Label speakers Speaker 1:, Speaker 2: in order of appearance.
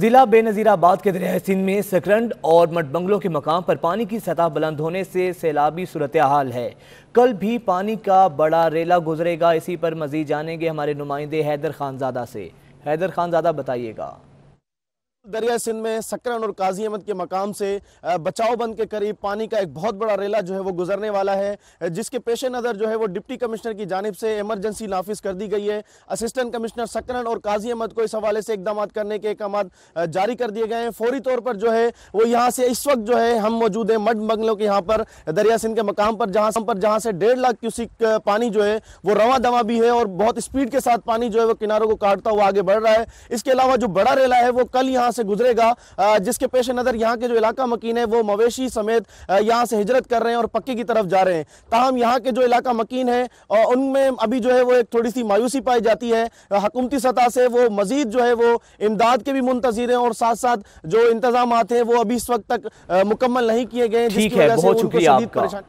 Speaker 1: जिला बेनज़ीराबाद के दरिया सिंध में सकरंड और मटबंगलों के मकाम पर पानी की सतह बुलंद होने से सैलाबी सूरत हाल है कल भी पानी का बड़ा रेला गुजरेगा इसी पर मजीद जानेंगे हमारे नुमाइंदे हैदर खानजादा से हैदर खानजादा बताइएगा
Speaker 2: दरिया सिंध में सकरन और काजी अहमद के मकाम से बचाव बंद के करीब पानी का एक बहुत बड़ा रेला जो है वो गुजरने वाला है जिसके पेश नज़र जो है वो डिप्टी कमिश्नर की जानब से एमरजेंसी नाफिज कर दी गई है असिस्टेंट कमिश्नर सकरन और काजी अहमद को इस हवाले से इकदाम करने के इकदाम जारी कर दिए गए हैं फौरी तौर पर जो है वो यहाँ से इस वक्त जो है हम मौजूद हैं मड बंगलों के यहाँ पर दरिया सिंध के मकाम पर जहाँ पर जहाँ से डेढ़ लाख क्यूसिक पानी जो है वो रवा दवा भी है और बहुत स्पीड के साथ पानी जो है वो किनारों को काटता हुआ आगे बढ़ रहा है इसके अलावा जो बड़ा रेला है वो कल यहाँ से गुजरेगा जिसके पेश नज़र यहाँ के जो इलाका मकीन है वो मवेशी समेत यहाँ से हिजरत कर रहे हैं और पक्के की तरफ जा रहे हैं तहम यहाँ के जो इलाका मकीन है उनमें अभी जो है वो एक थोड़ी सी मायूसी पाई जाती है हकूमती सतह से वो मजीद जो है वो इमदाद के भी मुंतजर हैं और साथ साथ जो इंतजाम हैं वो अभी इस वक्त तक मुकम्मल नहीं किए गए ठीक है बहुत शुक्रिया आपका